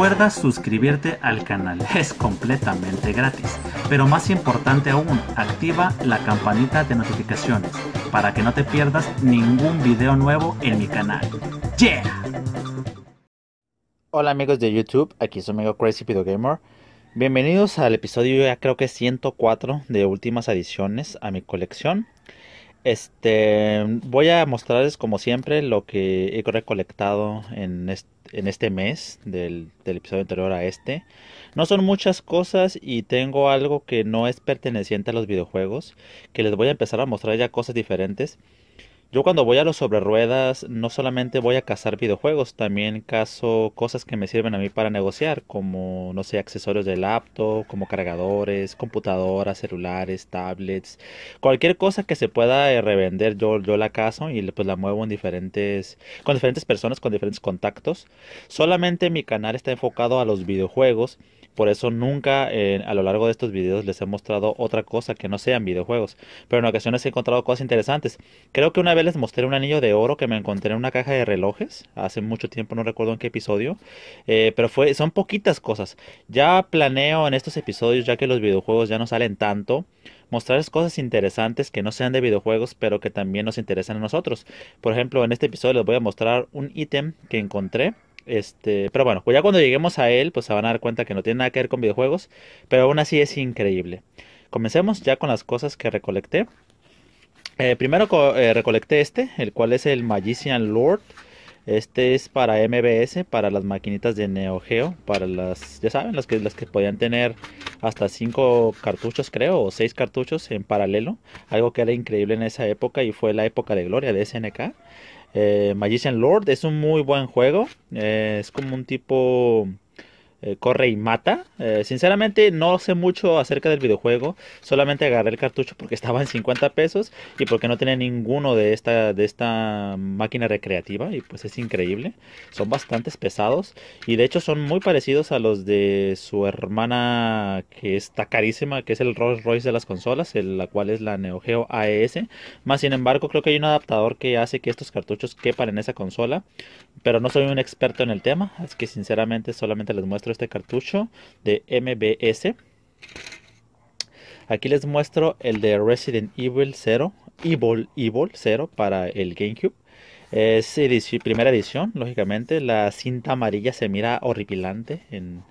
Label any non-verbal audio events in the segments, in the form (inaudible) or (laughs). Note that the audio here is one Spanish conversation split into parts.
Recuerda suscribirte al canal, (laughs) es completamente gratis. Pero más importante aún, activa la campanita de notificaciones para que no te pierdas ningún video nuevo en mi canal. ¡Yeah! Hola amigos de YouTube, aquí su amigo Crazy Pido Gamer. Bienvenidos al episodio ya creo que 104 de últimas adiciones a mi colección. Este, voy a mostrarles como siempre lo que he recolectado en este, en este mes del, del, episodio anterior a este. No son muchas cosas y tengo algo que no es perteneciente a los videojuegos, que les voy a empezar a mostrar ya cosas diferentes. Yo cuando voy a los sobre ruedas no solamente voy a cazar videojuegos, también caso cosas que me sirven a mí para negociar, como no sé, accesorios de laptop, como cargadores, computadoras, celulares, tablets, cualquier cosa que se pueda eh, revender, yo, yo la cazo y pues la muevo en diferentes, con diferentes personas, con diferentes contactos. Solamente mi canal está enfocado a los videojuegos. Por eso nunca eh, a lo largo de estos videos les he mostrado otra cosa que no sean videojuegos. Pero en ocasiones he encontrado cosas interesantes. Creo que una vez les mostré un anillo de oro que me encontré en una caja de relojes. Hace mucho tiempo, no recuerdo en qué episodio. Eh, pero fue, son poquitas cosas. Ya planeo en estos episodios, ya que los videojuegos ya no salen tanto mostrarles cosas interesantes que no sean de videojuegos, pero que también nos interesan a nosotros. Por ejemplo, en este episodio les voy a mostrar un ítem que encontré este, pero bueno, pues ya cuando lleguemos a él, pues se van a dar cuenta que no tiene nada que ver con videojuegos, pero aún así es increíble. Comencemos ya con las cosas que recolecté. Eh, primero eh, recolecté este, el cual es el Magician Lord. Este es para MBS, para las maquinitas de Neo Geo, para las, ya saben, las que, las que podían tener hasta 5 cartuchos, creo, o 6 cartuchos en paralelo. Algo que era increíble en esa época y fue la época de gloria de SNK. Eh, Magician Lord es un muy buen juego. Eh, es como un tipo eh, corre y mata. Eh, sinceramente no sé mucho acerca del videojuego, solamente agarré el cartucho porque (laughs) estaba en 50 pesos y porque no tenía ninguno de esta, de esta máquina recreativa y pues es increíble. Son bastante pesados y de hecho son muy parecidos a los de su hermana que está carísima, que es el Rolls Royce de las consolas, la cual es la Neo Geo AES. Más sin embargo creo que hay un adaptador que hace que estos cartuchos quepan en esa consola, pero no soy un experto en el tema, es que sinceramente solamente les muestro este cartucho de MBS. Aquí les muestro el de Resident Evil 0, Evil Evil 0 para el GameCube. Es primera edición, lógicamente. La cinta amarilla se mira horripilante en,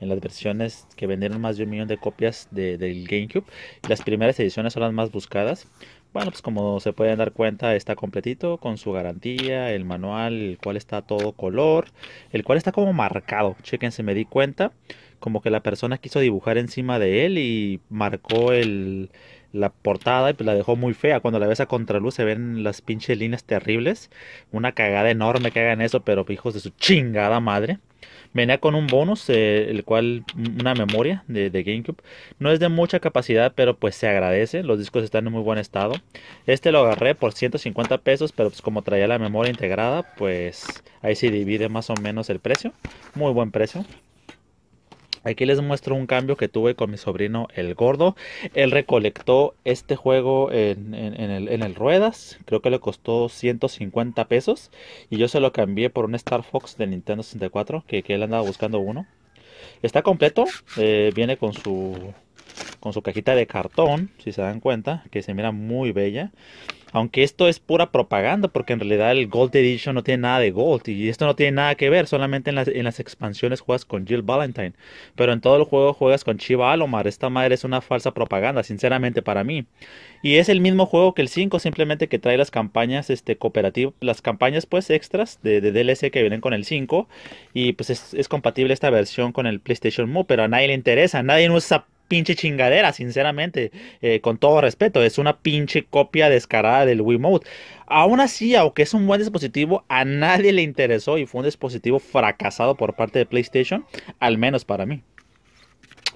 en las versiones que vendieron más de un millón de copias del GameCube. Las primeras ediciones son las más buscadas. Bueno, pues como se pueden dar cuenta, está completito con su garantía, el manual, el cual está todo color, el cual está como marcado. Chequense, me di cuenta, como que la persona quiso dibujar encima de él y marcó la portada y pues, la dejó muy fea. Cuando la ves a contraluz se ven las pinches líneas terribles. Una cagada enorme que hagan eso, pero hijos de su chingada madre. Venía con un bonus, eh, el cual mm, una memoria de, GameCube. No es de mucha capacidad, pero pues se agradece. Los discos están en muy buen estado. Este lo agarré por 150 pesos, pero pues, como traía la memoria integrada, pues ahí se divide más o menos el precio. Muy buen precio. Aquí les muestro un cambio que tuve con mi sobrino el gordo. Él recolectó este juego en, en, el, en el Ruedas. Creo que le costó 150 pesos. Y yo se lo cambié por un Star Fox de Nintendo 64. Que, él andaba buscando uno. Está completo. Eh, viene con su, con su cajita de cartón. Si se dan cuenta. Que se mira muy bella. Aunque esto es pura propaganda, porque en realidad el Gold Edition no tiene nada de Gold. Y esto no tiene nada que ver. Solamente en las, expansiones juegas con Jill Valentine. Pero en todo el juego juegas con Chiva Alomar. Esta madre es una falsa propaganda, sinceramente, para mí. Y es el mismo juego que el 5, simplemente que trae las campañas este, cooperativas, las campañas pues extras de, de, DLC que vienen con el 5. Y pues es, compatible esta versión con el PlayStation Move. Pero a nadie le interesa, nadie usa pinche chingadera, sinceramente, eh, con todo respeto, es una pinche copia descarada del Wii Mode Aún así, aunque es un buen dispositivo, a nadie le interesó y fue un dispositivo fracasado por parte de PlayStation, al menos para mí.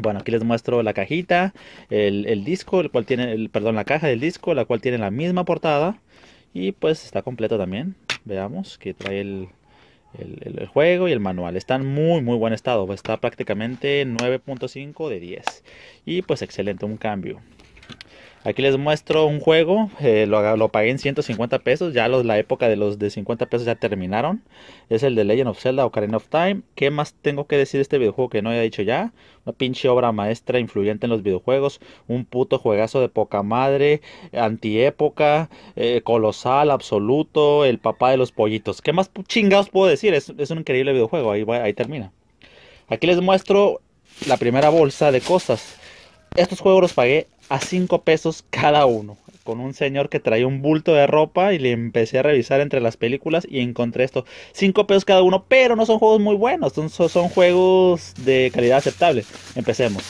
Bueno, aquí les muestro la cajita, el, el disco, el cual tiene, el, perdón, la caja del disco, la cual tiene la misma portada. Y pues está completo también. Veamos que trae el, el, juego y el manual. están en muy, muy buen estado. Está prácticamente 9.5 de 10. Y pues excelente, un cambio. Aquí les muestro un juego, eh, lo, pagué en 150 pesos, ya los, la época de los de 50 pesos ya terminaron. Es el de Legend of Zelda Ocarina of Time. ¿Qué más tengo que decir de este videojuego que no haya dicho ya? Una pinche obra maestra influyente en los videojuegos, un puto juegazo de poca madre, antiépoca, eh, colosal, absoluto, el papá de los pollitos. ¿Qué más chingados puedo decir? Es, un increíble videojuego, ahí termina. Aquí les muestro la primera bolsa de cosas. Estos juegos los pagué a 5 pesos cada uno. Con un señor que traía un bulto de ropa y le empecé a revisar entre las películas y encontré esto. 5 pesos cada uno, pero no son juegos muy buenos, son, son juegos de calidad aceptable. Empecemos.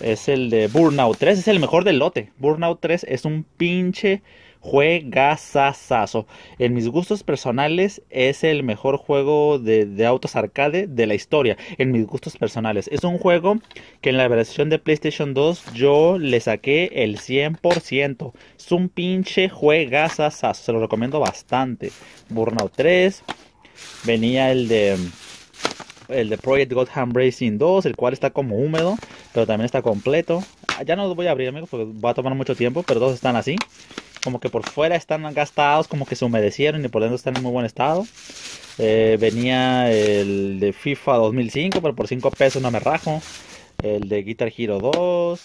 Es el de Burnout 3, es el mejor del lote. Burnout 3 es un pinche Juegazazazo. En mis gustos personales es el mejor juego de, autos arcade de la historia. En mis gustos personales. Es un juego que en la versión de PlayStation 2 yo le saqué el 100%. Es un pinche juegazazazo. Se lo recomiendo bastante. Burnout 3. Venía el de el de Project Gotham Racing 2, el cual está como húmedo, pero también está completo. Ah, ya no lo voy a abrir, amigos, porque va a tomar mucho tiempo, pero todos están así como que por fuera están gastados, como que se humedecieron y por dentro están en muy buen estado. Eh, venía el de FIFA 2005, pero por 5 pesos no me rajo. El de Guitar Hero 2.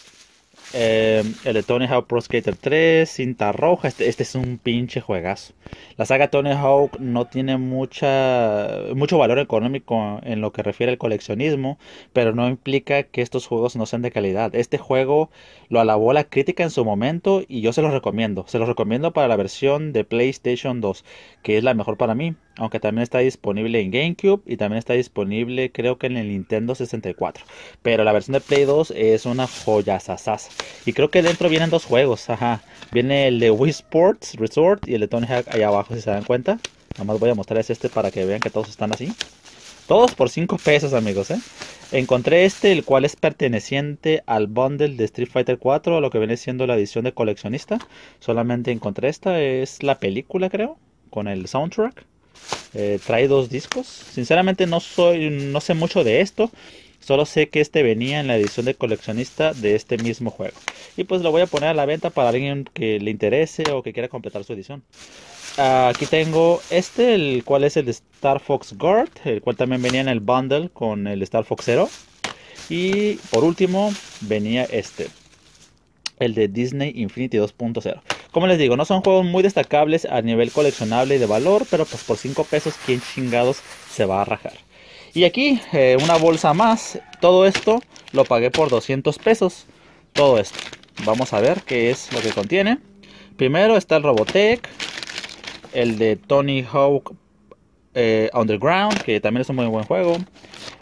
Eh, el de Tony Hawk Pro Skater 3, cinta roja. Este, este, es un pinche juegazo. La saga Tony Hawk no tiene mucha, mucho valor económico en lo que refiere al coleccionismo, pero no implica que estos juegos no sean de calidad. Este juego lo alabó la crítica en su momento y yo se los recomiendo. Se los recomiendo para la versión de PlayStation 2, que es la mejor para mí aunque también está disponible en GameCube y también está disponible creo que en el Nintendo 64. Pero la versión de Play 2 es una joya sasas. Y creo que dentro vienen dos juegos, ajá. Viene el de Wii Sports Resort y el de Tony Hawk ahí abajo si se dan cuenta. Nada más voy a mostrarles este para que vean que todos están así. Todos por 5 pesos, amigos, ¿eh? Encontré este, el cual es perteneciente al bundle de Street Fighter 4, lo que viene siendo la edición de coleccionista. Solamente encontré esta, es la película, creo, con el soundtrack. Eh, trae dos discos. Sinceramente no soy, no sé mucho de esto. Solo sé que este venía en la edición de coleccionista de este mismo juego. Y pues lo voy a poner a la venta para alguien que le interese o que quiera completar su edición. aquí tengo este, el cual es el de Star Fox Guard, el cual también venía en el bundle con el Star Fox Zero. Y por último venía este, el de Disney Infinity 2.0. Como les digo, no son juegos muy destacables a nivel coleccionable y de valor, pero pues por 5 pesos, ¿quién chingados se va a rajar? Y aquí, eh, una bolsa más. Todo esto lo pagué por 200 pesos. Todo esto. Vamos a ver qué es lo que contiene. Primero está el Robotech, el de Tony Hawk eh, Underground, que también es un muy buen juego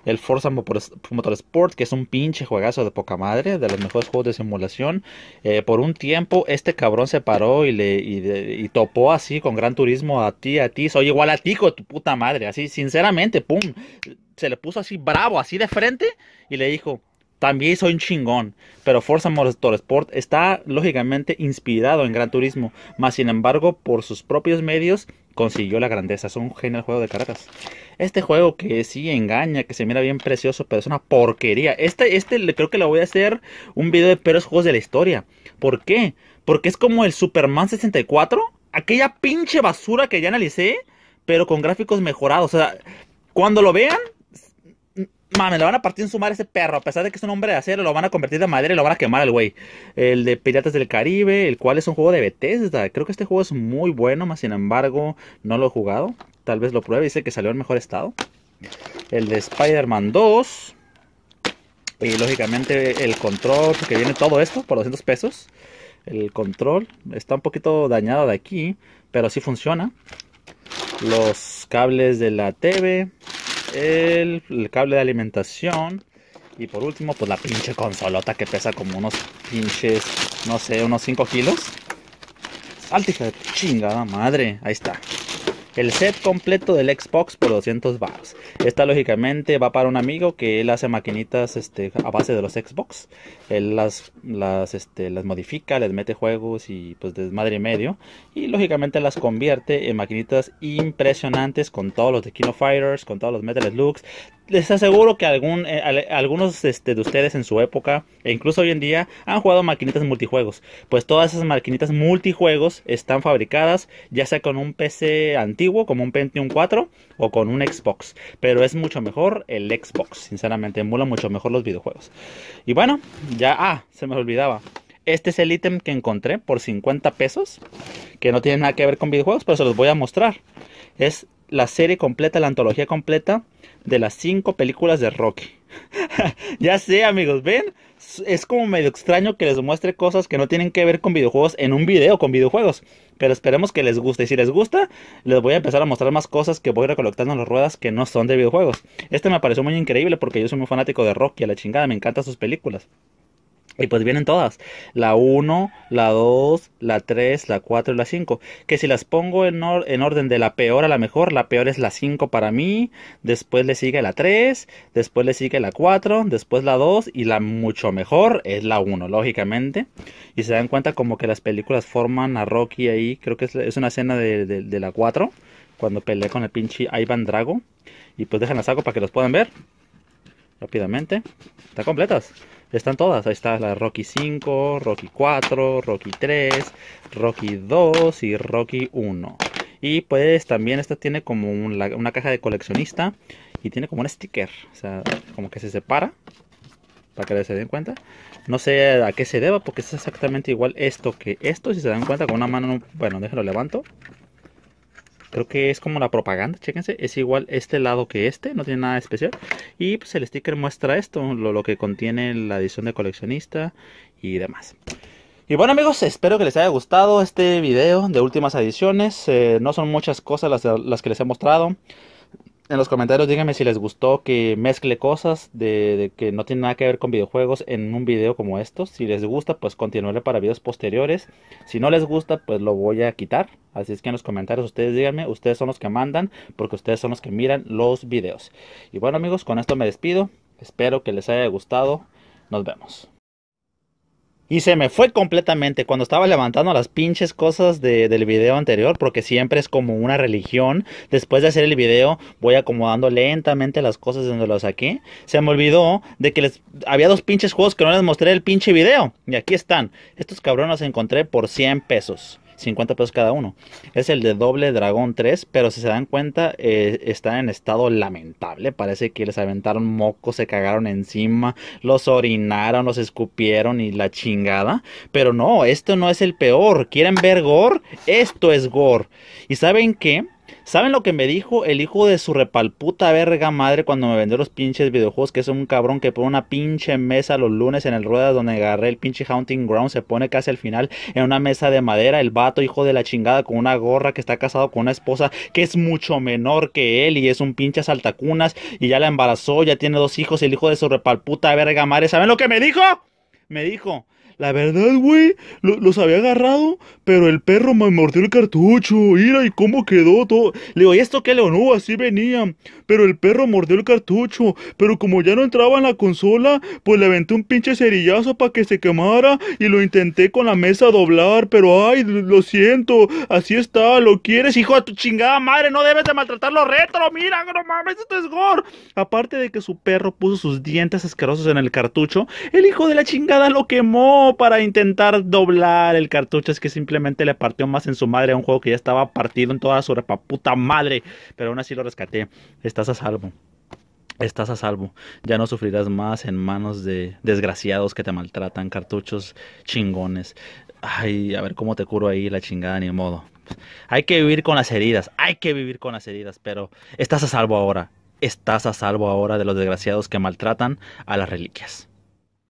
el Forza Motorsport, que es un pinche juegazo de poca madre, de los mejores juegos de simulación. Eh, por un tiempo, este cabrón se paró y le topó así con gran turismo a ti, a ti. Soy igual a ti, con tu puta madre. Así, sinceramente, pum. Se le puso así bravo, así de frente, y le dijo. También soy un chingón, pero Forza Motorsport está lógicamente inspirado en Gran Turismo, más sin embargo por sus propios medios consiguió la grandeza. Es un genial juego de caracas. Este juego que sí engaña, que se mira bien precioso, pero es una porquería. Este, este creo que lo voy a hacer un video de peores juegos de la historia. ¿Por qué? Porque es como el Superman 64, aquella pinche basura que ya analicé, pero con gráficos mejorados. O sea, cuando lo vean, Mame, lo van a partir en sumar ese perro. A pesar de que es un hombre de acero, lo van a convertir de madera y lo van a quemar el güey. El de Piratas del Caribe, el cual es un juego de Bethesda. Creo que este juego es muy bueno, más sin embargo, no lo he jugado. Tal vez lo pruebe. y Dice que salió en mejor estado. El de Spider-Man 2. Y lógicamente el control, que viene todo esto por 200 pesos. El control está un poquito dañado de aquí, pero sí funciona. Los cables de la TV, el, cable de alimentación. Y por último, pues la pinche consolota que pesa como unos pinches, no sé, unos 5 kilos. Alta chingada madre. Ahí está. El set completo del Xbox por 200 bucks. Esta lógicamente va para un amigo que él hace maquinitas este, a base de los Xbox. Él las, las, este, las modifica, les mete juegos y pues desmadre y medio. Y lógicamente las convierte en maquinitas impresionantes con todos los de Kino Fighters, con todos los Metal Slugs Les aseguro que algún, eh, algunos este, de ustedes en su época, e incluso hoy en día, han jugado maquinitas multijuegos. Pues todas esas maquinitas multijuegos están fabricadas ya sea con un PC antiguo como un Pentium 4 o con un Xbox. Pero es mucho mejor el Xbox, sinceramente, emula mucho mejor los videojuegos. Y bueno, ya, ah, se me olvidaba. Este es el ítem que encontré por 50 pesos, que no tiene nada que ver con videojuegos, pero se los voy a mostrar. Es la serie completa, la antología completa de las 5 películas de Rocky. (laughs) ya sé, amigos, ven, es como medio extraño que les muestre cosas que no tienen que ver con videojuegos en un video con videojuegos. Pero esperemos que les guste. Y si les gusta, les voy a empezar a mostrar más cosas que voy recolectando en las ruedas que no son de videojuegos. Este me pareció muy increíble porque yo soy muy fanático de Rocky a la chingada. Me encantan sus películas. Y pues vienen todas, la 1, la 2, la 3, la 4 y la 5. Que si las pongo en, orden de la peor a la mejor, la peor es la 5 para mí, después le sigue la 3, después le sigue la 4, después la 2 y la mucho mejor es la 1, lógicamente. Y se dan cuenta como que las películas forman a Rocky ahí, creo que es, una escena de, la 4, cuando peleé con el pinche Ivan Drago. Y pues la saco para que los puedan ver rápidamente. Están completas. Están todas. Ahí está la Rocky 5, Rocky 4, Rocky 3, Rocky 2 y Rocky 1. Y pues también esta tiene como una caja de coleccionista y tiene como un sticker. O sea, como que se separa. Para que se den cuenta. No sé a qué se deba porque es exactamente igual esto que esto. Si se dan cuenta con una mano... bueno, déjenlo levanto. Creo que es como la propaganda, chéquense. Es igual este lado que este, no tiene nada especial. Y pues el sticker muestra esto, lo, que contiene la edición de coleccionista y demás. Y bueno amigos, espero que les haya gustado este video de últimas ediciones. Eh, no son muchas cosas las que les he mostrado en los comentarios díganme si les gustó que mezcle cosas de, que no tiene nada que ver con videojuegos en un video como estos. Si les gusta, pues continuaré para videos posteriores. Si no les gusta, pues lo voy a quitar. Así es que en los comentarios ustedes díganme, ustedes son los que mandan, porque ustedes son los que miran los videos. Y bueno amigos, con esto me despido. Espero que les haya gustado. Nos vemos. Y se me fue completamente cuando estaba levantando las pinches cosas del video anterior, porque siempre es como una religión. Después de hacer el video, voy acomodando lentamente las cosas donde las saqué. Se me olvidó de que les había dos pinches juegos que no les mostré el pinche video. Y aquí están. Estos cabrones los encontré por 100 pesos. 50 pesos cada uno. Es el de Doble Dragón 3, pero si se dan cuenta, eh, está en estado lamentable. Parece que les aventaron mocos, se cagaron encima, los orinaron, los escupieron y la chingada. Pero no, esto no es el peor. ¿Quieren ver gore? Esto es gore. ¿Y saben qué? ¿Saben lo que me dijo el hijo de su repalputa verga madre cuando me vendió los pinches videojuegos? Que es un cabrón que pone una pinche mesa los lunes en el rueda donde agarré el pinche Hunting Ground. Se pone casi al final en una mesa de madera. El vato, hijo de la chingada, con una gorra que está casado con una esposa que es mucho menor que él y es un pinche saltacunas. Y ya la embarazó, ya tiene dos hijos. El hijo de su repalputa verga madre. ¿Saben lo que me dijo? Me dijo la verdad, güey, los había agarrado, pero el perro me mordió el cartucho. Mira, ¿y cómo quedó todo? Le oí esto qué, o No, así venían. Pero el perro mordió el cartucho. Pero como ya no entraba en la consola, pues le aventé un pinche cerillazo para que se quemara y lo intenté con la mesa doblar. Pero, ay, lo siento, así está, lo quieres, hijo de tu chingada madre. No debes de maltratar retro, mira, no mames, esto es gore. Aparte de que su perro puso sus dientes asquerosos en el cartucho, el hijo de la chingada lo quemó para intentar doblar el cartucho. Es que simplemente le partió más en su madre a un juego que ya estaba partido en toda su repaputa madre. Pero aún así lo rescaté. Estás a salvo. Estás a salvo. Ya no sufrirás más en manos de desgraciados que te maltratan. Cartuchos chingones. Ay, a ver cómo te curo ahí la chingada, ni modo. Hay que vivir con las heridas. Hay que vivir con las heridas. Pero estás a salvo ahora. Estás a salvo ahora de los desgraciados que maltratan a las reliquias.